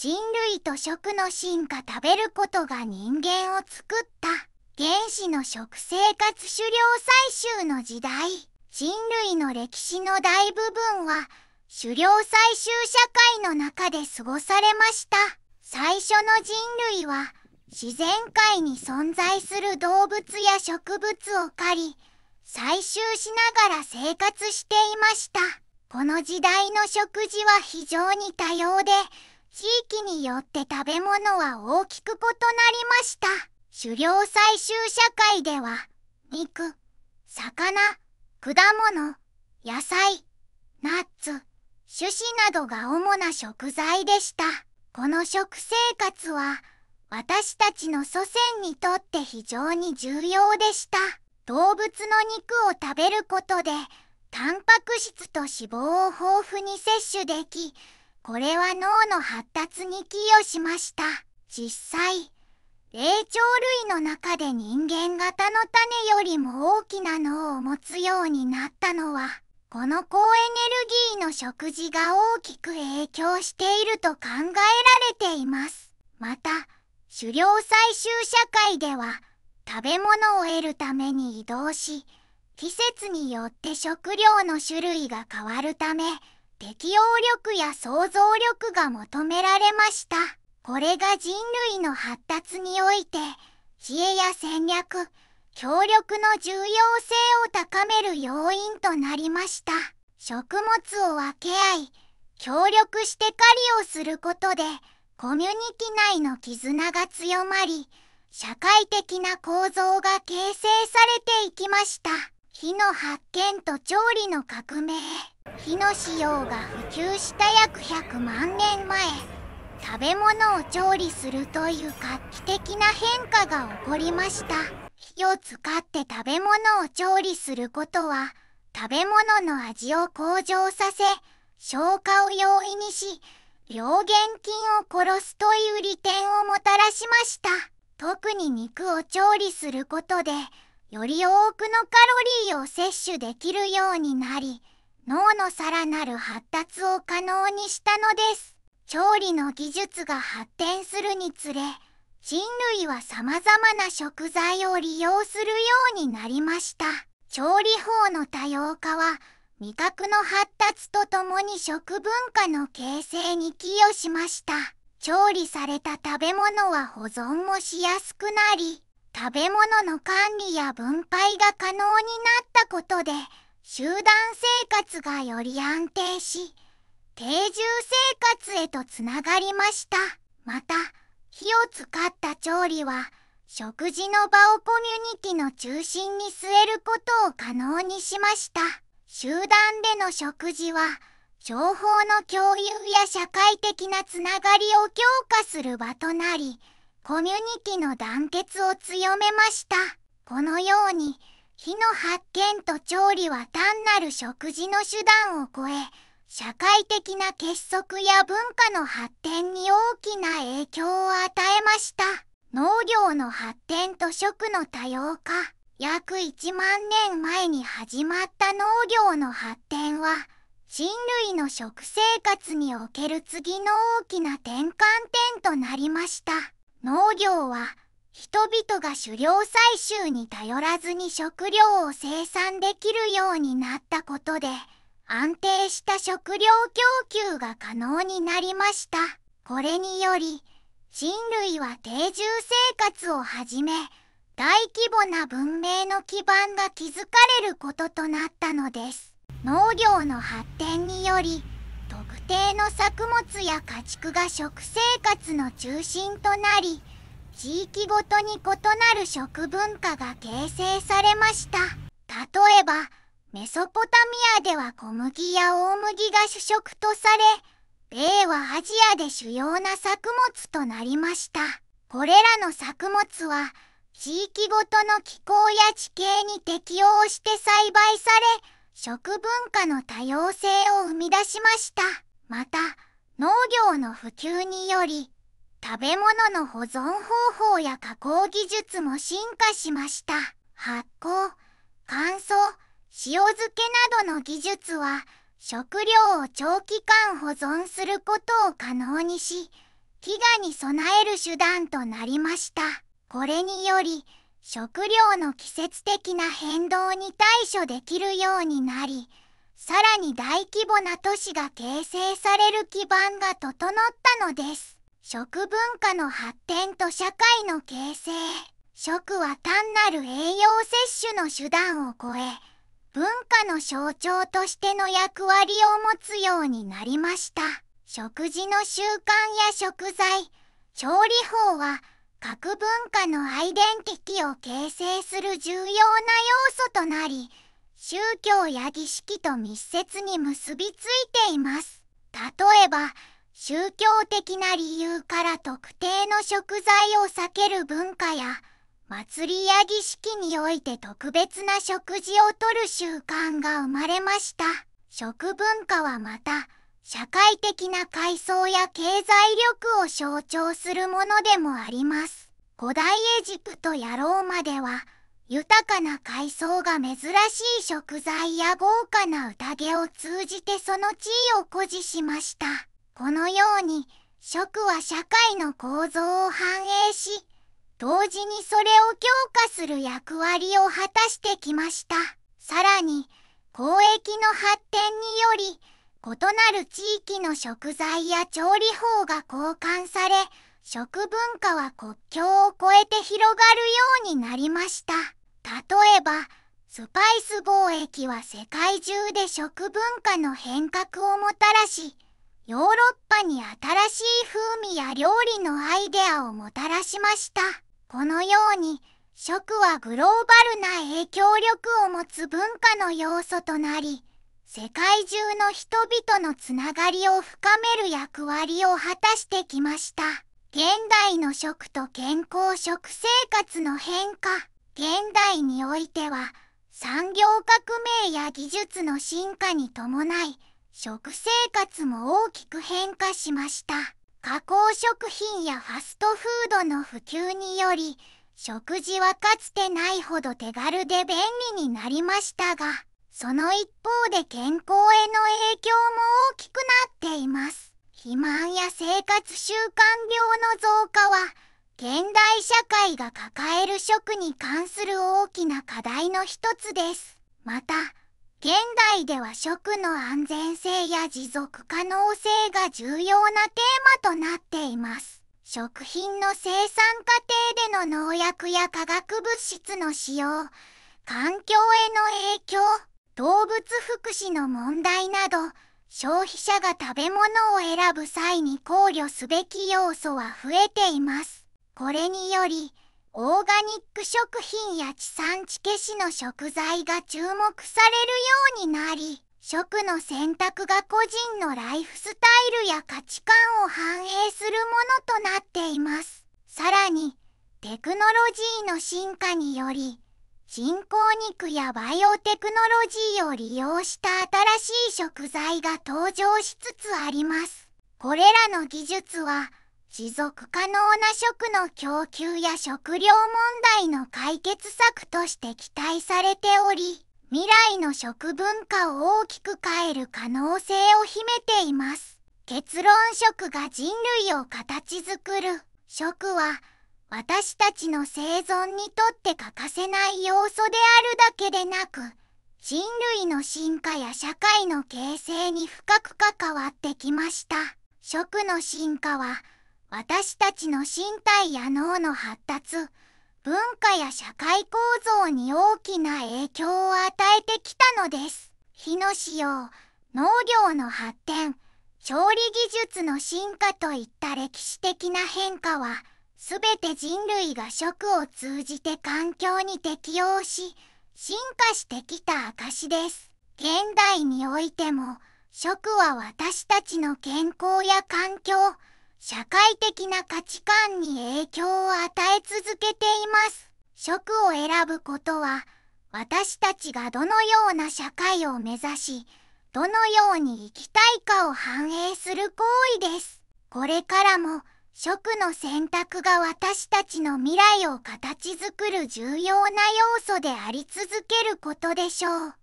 人類と食の進化食べることが人間を作った原始の食生活狩猟採集の時代人類の歴史の大部分は狩猟採集社会の中で過ごされました最初の人類は自然界に存在する動物や植物を狩り採集しながら生活していましたこの時代の食事は非常に多様で地域によって食べ物は大きく異なりました狩猟採集社会では肉魚果物野菜ナッツ種子などが主な食材でしたこの食生活は私たちの祖先にとって非常に重要でした動物の肉を食べることでタンパク質と脂肪を豊富に摂取できこれは脳の発達に寄与しました。実際、霊長類の中で人間型の種よりも大きな脳を持つようになったのは、この高エネルギーの食事が大きく影響していると考えられています。また、狩猟採集社会では、食べ物を得るために移動し、季節によって食料の種類が変わるため、適応力や想像力が求められました。これが人類の発達において、知恵や戦略、協力の重要性を高める要因となりました。食物を分け合い、協力して狩りをすることで、コミュニティ内の絆が強まり、社会的な構造が形成されていきました。火の発見と調理の革命火の使用が普及した約100万年前食べ物を調理するという画期的な変化が起こりました火を使って食べ物を調理することは食べ物の味を向上させ消化を容易にし病原菌を殺すという利点をもたらしました特に肉を調理することでより多くのカロリーを摂取できるようになり脳のさらなる発達を可能にしたのです調理の技術が発展するにつれ人類は様々な食材を利用するようになりました調理法の多様化は味覚の発達とともに食文化の形成に寄与しました調理された食べ物は保存もしやすくなり食べ物の管理や分配が可能になったことで集団生活がより安定し定住生活へとつながりましたまた火を使った調理は食事の場をコミュニティの中心に据えることを可能にしました集団での食事は情報の共有や社会的なつながりを強化する場となりコミュニティの団結を強めました。このように、火の発見と調理は単なる食事の手段を超え、社会的な結束や文化の発展に大きな影響を与えました。農業の発展と食の多様化。約1万年前に始まった農業の発展は、人類の食生活における次の大きな転換点となりました。農業は人々が狩猟採集に頼らずに食料を生産できるようになったことで安定した食料供給が可能になりましたこれにより人類は定住生活をはじめ大規模な文明の基盤が築かれることとなったのです農業の発展により定の作物や家畜が食生活の中心となり地域ごとに異なる食文化が形成されました例えばメソポタミアでは小麦や大麦が主食とされ米はアジアで主要な作物となりましたこれらの作物は地域ごとの気候や地形に適応して栽培され食文化の多様性を生み出しました。また農業の普及により食べ物の保存方法や加工技術も進化しました発酵乾燥塩漬けなどの技術は食料を長期間保存することを可能にし飢餓に備える手段となりましたこれにより食料の季節的な変動に対処できるようになりさらに大規模な都市が形成される基盤が整ったのです。食文化の発展と社会の形成。食は単なる栄養摂取の手段を超え、文化の象徴としての役割を持つようになりました。食事の習慣や食材、調理法は各文化のアイデンティティを形成する重要な要素となり、宗教や儀式と密接に結びついています。例えば、宗教的な理由から特定の食材を避ける文化や、祭りや儀式において特別な食事をとる習慣が生まれました。食文化はまた、社会的な階層や経済力を象徴するものでもあります。古代エジプトやローマでは、豊かな海藻が珍しい食材や豪華な宴を通じてその地位を誇示しました。このように、食は社会の構造を反映し、同時にそれを強化する役割を果たしてきました。さらに、交易の発展により、異なる地域の食材や調理法が交換され、食文化は国境を越えて広がるようになりました。例えばスパイス貿易は世界中で食文化の変革をもたらしヨーロッパに新しい風味や料理のアイデアをもたらしましたこのように食はグローバルな影響力を持つ文化の要素となり世界中の人々のつながりを深める役割を果たしてきました現代の食と健康食生活の変化現代においては産業革命や技術の進化に伴い食生活も大きく変化しました加工食品やファストフードの普及により食事はかつてないほど手軽で便利になりましたがその一方で健康への影響も大きくなっています肥満や生活習慣病の増加は現代社会が抱える食に関する大きな課題の一つです。また、現代では食の安全性や持続可能性が重要なテーマとなっています。食品の生産過程での農薬や化学物質の使用、環境への影響、動物福祉の問題など、消費者が食べ物を選ぶ際に考慮すべき要素は増えています。これによりオーガニック食品や地産地消しの食材が注目されるようになり食の選択が個人のライフスタイルや価値観を反映するものとなっていますさらにテクノロジーの進化により人工肉やバイオテクノロジーを利用した新しい食材が登場しつつあります。これらの技術は持続可能な食の供給や食料問題の解決策として期待されており、未来の食文化を大きく変える可能性を秘めています。結論食が人類を形作る。食は私たちの生存にとって欠かせない要素であるだけでなく、人類の進化や社会の形成に深く関わってきました。食の進化は私たちの身体や脳の発達文化や社会構造に大きな影響を与えてきたのです火の使用農業の発展調理技術の進化といった歴史的な変化は全て人類が食を通じて環境に適応し進化してきた証です現代においても食は私たちの健康や環境社会的な価値観に影響を与え続けています。職を選ぶことは、私たちがどのような社会を目指し、どのように生きたいかを反映する行為です。これからも、職の選択が私たちの未来を形作る重要な要素であり続けることでしょう。